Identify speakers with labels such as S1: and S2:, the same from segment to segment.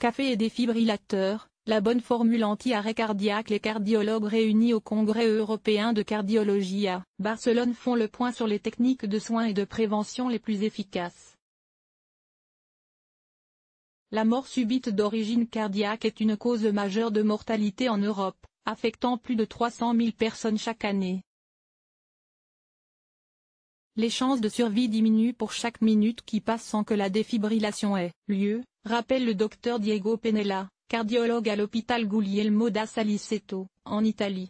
S1: Café et défibrillateur, la bonne formule anti-arrêt cardiaque Les cardiologues réunis au Congrès européen de cardiologie à Barcelone font le point sur les techniques de soins et de prévention les plus efficaces. La mort subite d'origine cardiaque est une cause majeure de mortalité en Europe, affectant plus de 300 000 personnes chaque année les chances de survie diminuent pour chaque minute qui passe sans que la défibrillation ait lieu, rappelle le docteur Diego Penella, cardiologue à l'hôpital Guglielmo da Saliceto, en Italie.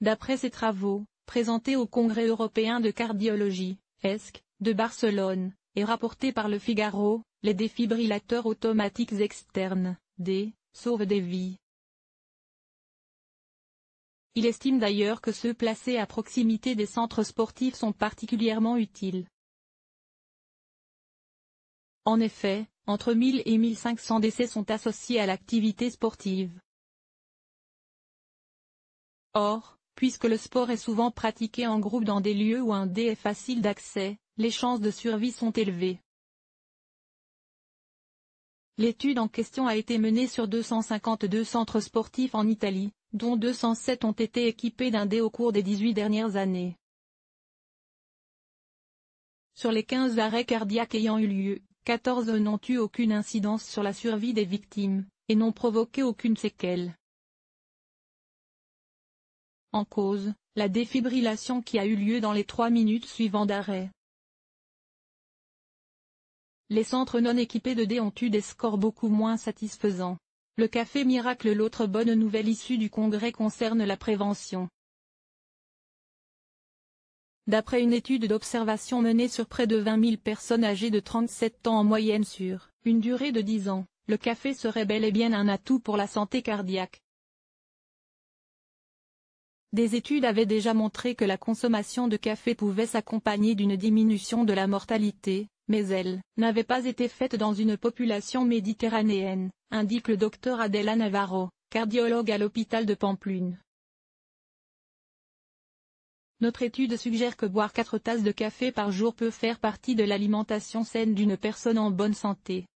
S1: D'après ses travaux, présentés au Congrès européen de cardiologie, ESC, de Barcelone, et rapportés par le Figaro, les défibrillateurs automatiques externes, D, sauvent des vies.
S2: Il estime d'ailleurs que ceux placés à proximité des centres sportifs sont particulièrement utiles. En effet,
S1: entre 1000 et 1500 décès sont associés à l'activité sportive. Or, puisque le sport est souvent pratiqué en groupe dans des lieux où un dé est facile d'accès, les chances de survie sont élevées. L'étude en question a été menée sur 252 centres sportifs en Italie, dont 207 ont été équipés d'un dé au cours des 18 dernières années. Sur les 15 arrêts cardiaques ayant eu lieu, 14 n'ont eu aucune incidence sur la survie des victimes, et n'ont provoqué aucune séquelle.
S2: En cause, la défibrillation qui a eu lieu dans les 3 minutes suivant d'arrêt. Les centres non
S1: équipés de dés ont eu des scores beaucoup moins satisfaisants. Le café miracle L'autre bonne nouvelle issue du congrès concerne la prévention. D'après une étude d'observation menée sur près de 20 000 personnes âgées de 37 ans en moyenne sur une durée de 10 ans, le café serait bel et bien un atout pour la santé cardiaque. Des études avaient déjà montré que la consommation de café pouvait s'accompagner d'une diminution de la mortalité, mais elle n'avait pas été faite dans une population méditerranéenne, indique le docteur Adela Navarro, cardiologue à l'hôpital de Pamplune. Notre étude suggère que
S2: boire 4 tasses de café par jour peut faire partie de l'alimentation saine d'une personne en bonne santé.